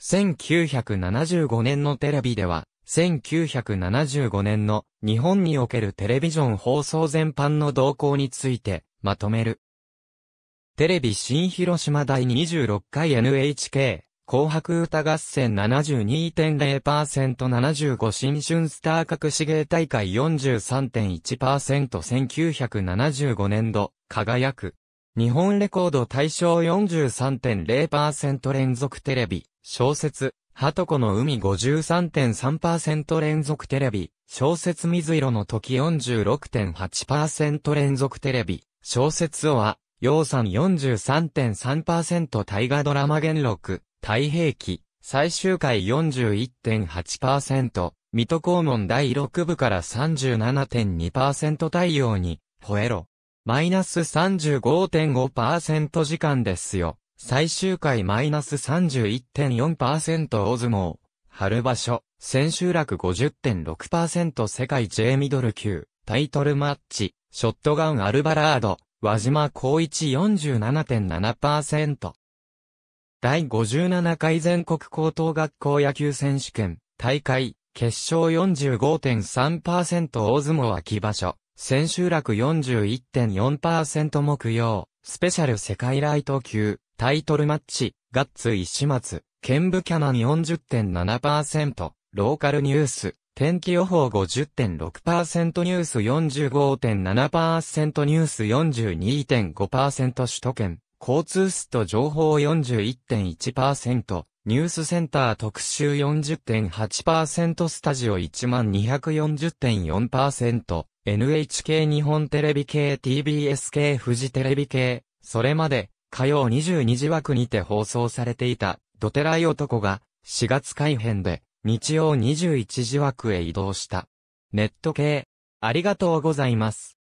1975年のテレビでは、1975年の日本におけるテレビジョン放送全般の動向についてまとめる。テレビ新広島第26回 NHK 紅白歌合戦 72.0%75 新春スター隠し芸大会 43.1%1975 年度輝く日本レコード大賞43.0%連続テレビ、小説、鳩子の海53.3%連続テレビ、小説水色の時46.8%連続テレビ、小説は、洋さん43.3%大河ドラマ元録、太平記、最終回41.8%、水戸黄門第6部から37.2%太陽に、吠えろ、マイナス35.5%時間ですよ。最終回マイナス31.4%大相撲。春場所、千秋楽50.6%世界 J ミドル級、タイトルマッチ、ショットガンアルバラード、和島光一47.7%。第57回全国高等学校野球選手権、大会、決勝45.3%大相撲秋場所、千秋楽41.4%木曜、スペシャル世界ライト級、タイトルマッチ、ガッツ石松、ケンブキャナン40.7%、ローカルニュース、天気予報50.6%ニュース45.7%ニュース42.5%首都圏、交通スト情報41.1%、ニュースセンター特集40.8%スタジオ1240.4% NHK 日本テレビ系 TBS 系富士テレビ系、それまで火曜22時枠にて放送されていたドテライ男が4月改編で日曜21時枠へ移動した。ネット系、ありがとうございます。